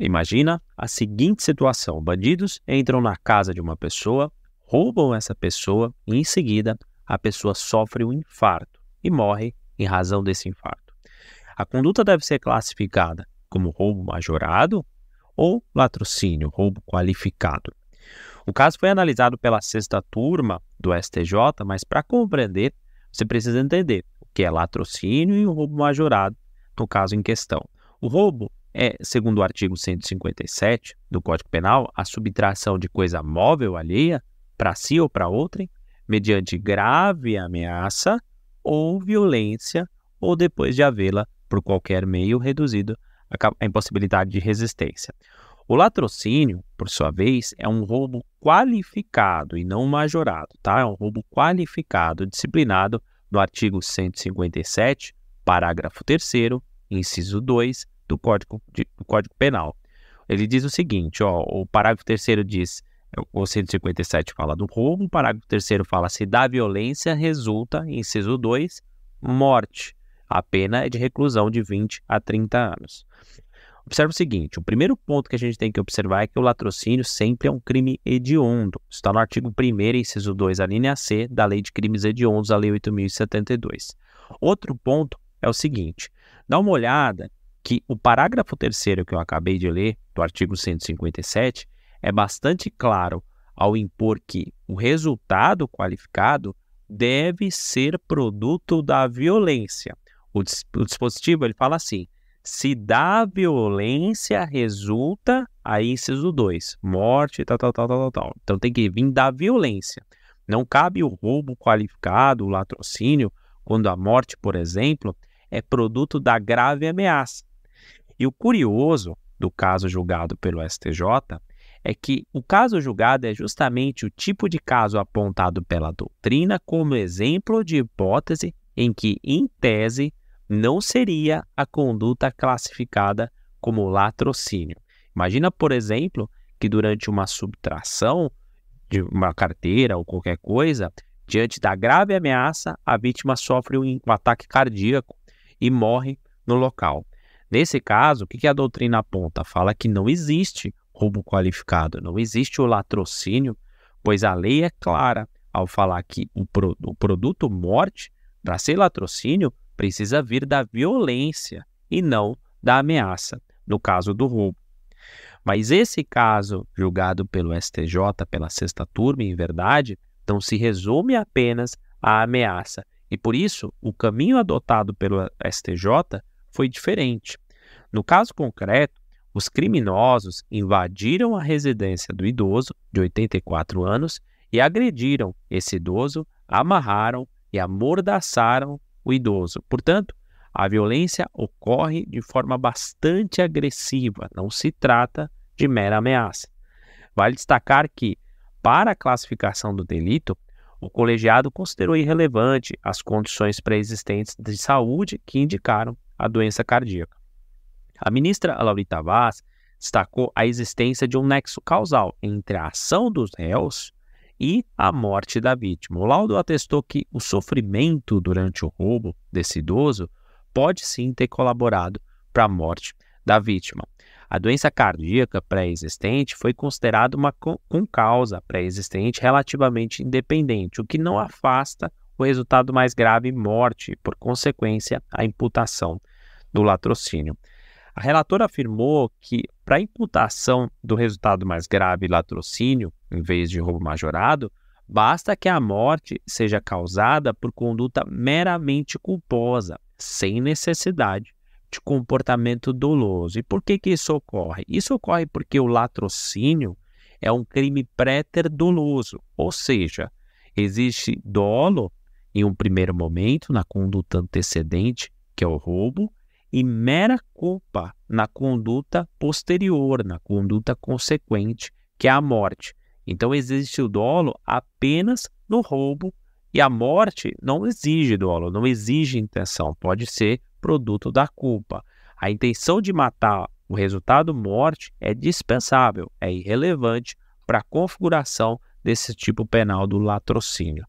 Imagina a seguinte situação: bandidos entram na casa de uma pessoa, roubam essa pessoa e, em seguida, a pessoa sofre um infarto e morre em razão desse infarto. A conduta deve ser classificada como roubo majorado ou latrocínio, roubo qualificado. O caso foi analisado pela sexta turma do STJ, mas para compreender, você precisa entender o que é latrocínio e o roubo majorado no caso em questão. O roubo é, segundo o artigo 157 do Código Penal, a subtração de coisa móvel alheia para si ou para outrem, mediante grave ameaça ou violência, ou depois de havê-la, por qualquer meio reduzido, à impossibilidade de resistência. O latrocínio, por sua vez, é um roubo qualificado e não majorado, tá? É um roubo qualificado, disciplinado no artigo 157, parágrafo 3 inciso 2 do Código, de, do Código Penal. Ele diz o seguinte, ó, o parágrafo terceiro diz, é, o 157 fala do roubo, o parágrafo terceiro fala se da violência resulta, inciso 2, morte. A pena é de reclusão de 20 a 30 anos. Observe o seguinte: o primeiro ponto que a gente tem que observar é que o latrocínio sempre é um crime hediondo. está no artigo 1, inciso 2, a linha C da Lei de Crimes Hediondos, a Lei 8072. Outro ponto é o seguinte: dá uma olhada que o parágrafo terceiro que eu acabei de ler, do artigo 157, é bastante claro ao impor que o resultado qualificado deve ser produto da violência. O, dis o dispositivo ele fala assim: se da violência resulta, aí inciso 2, morte, tal, tal, tal, tal, tal. Então tem que vir da violência. Não cabe o roubo qualificado, o latrocínio, quando a morte, por exemplo, é produto da grave ameaça. E o curioso do caso julgado pelo STJ é que o caso julgado é justamente o tipo de caso apontado pela doutrina como exemplo de hipótese em que, em tese, não seria a conduta classificada como latrocínio. Imagina, por exemplo, que durante uma subtração de uma carteira ou qualquer coisa, diante da grave ameaça, a vítima sofre um ataque cardíaco e morre no local. Nesse caso, o que a doutrina aponta? Fala que não existe roubo qualificado, não existe o latrocínio, pois a lei é clara ao falar que o, pro, o produto morte, para ser latrocínio, precisa vir da violência e não da ameaça, no caso do roubo. Mas esse caso, julgado pelo STJ, pela sexta turma, em verdade, não se resume apenas à ameaça. E por isso, o caminho adotado pelo STJ foi diferente. No caso concreto, os criminosos invadiram a residência do idoso, de 84 anos, e agrediram esse idoso, amarraram e amordaçaram o idoso. Portanto, a violência ocorre de forma bastante agressiva, não se trata de mera ameaça. Vale destacar que, para a classificação do delito, o colegiado considerou irrelevante as condições pré-existentes de saúde que indicaram a doença cardíaca. A ministra Laurita Vaz destacou a existência de um nexo causal entre a ação dos réus e a morte da vítima. O laudo atestou que o sofrimento durante o roubo desse idoso pode sim ter colaborado para a morte da vítima. A doença cardíaca pré-existente foi considerada uma com causa pré-existente relativamente independente, o que não afasta o resultado mais grave, morte, por consequência, a imputação do latrocínio. A relatora afirmou que, para imputação do resultado mais grave, latrocínio, em vez de roubo majorado, basta que a morte seja causada por conduta meramente culposa, sem necessidade de comportamento doloso. E por que, que isso ocorre? Isso ocorre porque o latrocínio é um crime préter doloso ou seja, existe dolo em um primeiro momento na conduta antecedente, que é o roubo, e mera culpa na conduta posterior, na conduta consequente, que é a morte. Então existe o dolo apenas no roubo e a morte não exige dolo, não exige intenção, pode ser produto da culpa. A intenção de matar o resultado morte é dispensável, é irrelevante para a configuração desse tipo penal do latrocínio.